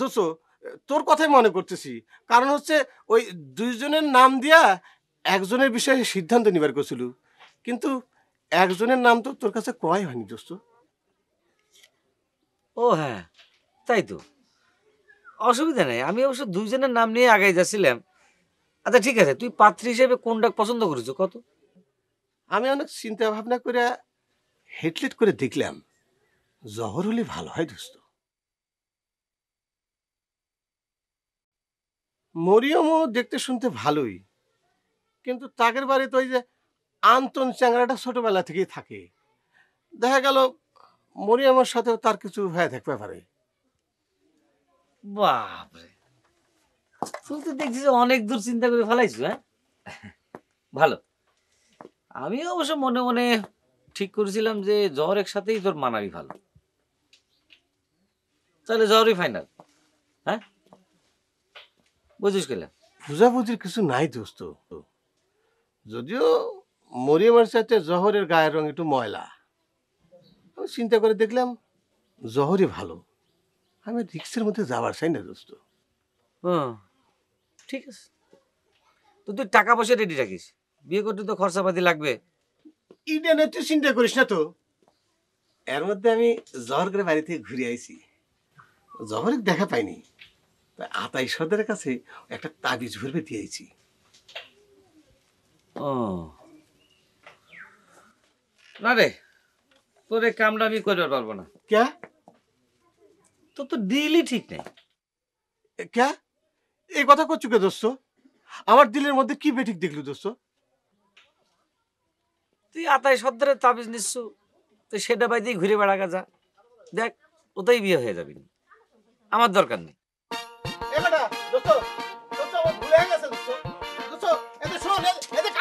দোস্ত তোর কথাই মনে করতেছি কারণ হচ্ছে ওই দুইজনের নাম দিয়া একজনের বিষয়ে সিদ্ধান্ত নিবার করছিল কিন্তু একজনের নাম তো তোর কাছে কয় হয়নি দোস্ত ও হ্যাঁ তাই তো অসুবিধা নেই আমি অবশ্য দুইজনের নাম নিয়ে আগে যাচ্ছিলাম আচ্ছা ঠিক আছে তুই পাত্রী হিসেবে কোনটা পছন্দ করেছো কত আমি অনেক চিন্তা ভাবনা করে হেটলেট করে দেখলাম জহর হলে ভালো হয় দোস্ত মরিয়মও দেখতে শুনতে ভালোই কিন্তু তাকের বাড়ি তো ওই যে আন্তন চ্যাংরাটা ছোটবেলা থেকেই থাকে দেখা গেল মরিয়মের সাথেও তার কিছু হয়ে থাকবে পারে বাপরে তুই তো দেখছি যে অনেক দূর চিন্তা করে ফেলাইছো হ্যাঁ ভালো আমি অবশ্য মনে মনে ঠিক করেছিলাম যে জ্বর একসাথেই তোর মানাবি ভালো তাহলে জ্বরই ফাইনাল হ্যাঁ বুঝিস গেলে বুঝাবুঝির কিছু নাই দোস্ত যদিও মরিয়মের সাথে জহরের গায়ের রং একটু ময়লা আমি চিন্তা করে দেখলাম জহরই ভালো আমি রিক্সের মধ্যে যাবার চাই না দোস্ত ঠিক আছে তো তুই টাকা পয়সা রেডি রাখিস বিয়ে করতে তো খরচাপাতি লাগবে ইটা নিয়ে তুই চিন্তা করিস না তো এর মধ্যে আমি জহর করে বাড়ি থেকে ঘুরে আইছি জহরের দেখা পাইনি তা আতা ঈশ্বরদের কাছে একটা তাবিজ ভরবে দিয়েছি ও না রে তোরে কামটা আমি করবার পারবো না কে তো তো দিলই ঠিক নেই কে এই কথা করছো কে দোস্ত আমার দিলের মধ্যে কি বেঠিক দেখলি দোস্ত তুই আতাই সর্দারে তাবিজ নিচ্ছ তুই সেটা বাই দিয়ে ঘুরে বেড়া যা দেখ ওতেই বিয়ে হয়ে যাবি আমার দরকার নেই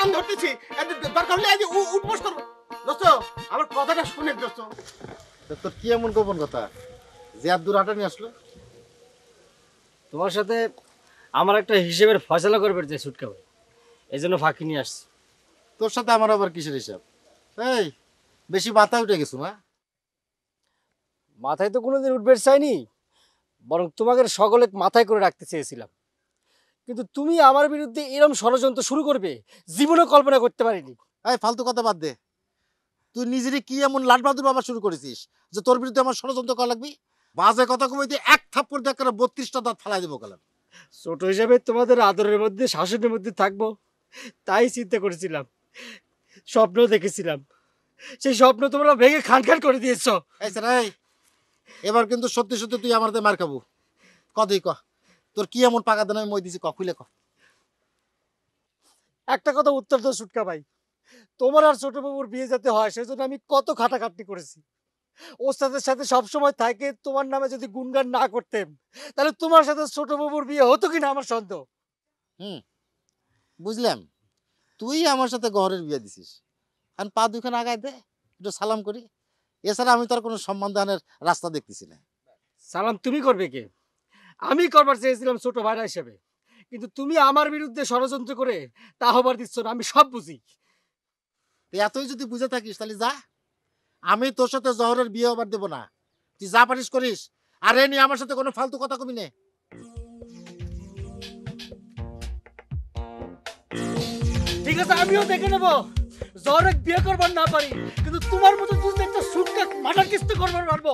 আমি ধরতেছি দরকার হলে করবো দোস্ত আমার কথাটা শুনে দোস্ত তোর কি এমন গোপন কথা যে আব্দুর নিয়ে আসলো তোমার সাথে আমার একটা হিসেবের ফয়সলা করবে যে সুটকা ভাই এই জন্য ফাঁকি নিয়ে আসছি তোর সাথে আমার আবার কিসের হিসাব এই বেশি মাথায় উঠে গেছো না মাথায় তো কোনোদিন উঠবে চাইনি বরং তোমাকে সকলে মাথায় করে রাখতে চেয়েছিলাম কিন্তু তুমি আমার বিরুদ্ধে এরম ষড়যন্ত্র শুরু করবে জীবনে কল্পনা করতে পারিনি এই ফালতু কথা বাদ দে তুই নিজেরই কি এমন লাটবাদুর বাবা শুরু করেছিস যে তোর বিরুদ্ধে আমার ষড়যন্ত্র করা লাগবি বাজে কথা কমাইতে এক থাপ্পড় দেখ বত্রিশটা দাঁত ফেলাই দেবো কালাম ছোট হিসাবে তোমাদের আদরের মধ্যে শাসনের মধ্যে থাকবো তাই চিন্তা করেছিলাম স্বপ্ন দেখেছিলাম সেই স্বপ্ন তোমরা ভেঙে খান খান করে দিয়েছ এবার কিন্তু সত্যি সত্যি তুই আমাদের মার খাবো কদই ক তোর কি এমন পাকা দেন আমি মই দিছি কখন লেখ একটা কথা উত্তর তো সুটকা ভাই তোমার আর ছোট বাবুর বিয়ে যাতে হয় সেজন্য আমি কত খাটাখাটনি করেছি ওস্তাদের সাথে সবসময় থাকে তোমার নামে যদি গুনগান না করতেন তাহলে তোমার সাথে ছোট বাবুর বিয়ে হতো কিনা আমার সন্দেহ হুম বুঝলাম তুই আমার সাথে গহরের বিয়ে দিছিস আর পা দুইখান আগায় দে একটু সালাম করি এছাড়া আমি তো আর কোনো সম্মান দানের রাস্তা দেখতেছি না সালাম তুমি করবে কে আমি করবার চেয়েছিলাম ছোট ভাইরা হিসেবে কিন্তু তুমি আমার বিরুদ্ধে ষড়যন্ত্র করে তা হবার দিচ্ছ না আমি সব বুঝি এতই যদি বুঝে থাকিস তাহলে যা আমি তোর সাথে জহরের বিয়ে হবার দেবো না তুই যা পারিস করিস আর এ নিয়ে আমার সাথে কোনো ফালতু কথা কবি নে ঠিক আছে আমিও দেখে নেবো জহরের বিয়ে করবার না পারি কিন্তু তোমার মতো দুধ একটা সুটকা মাটার কিস্তি করবার পারবো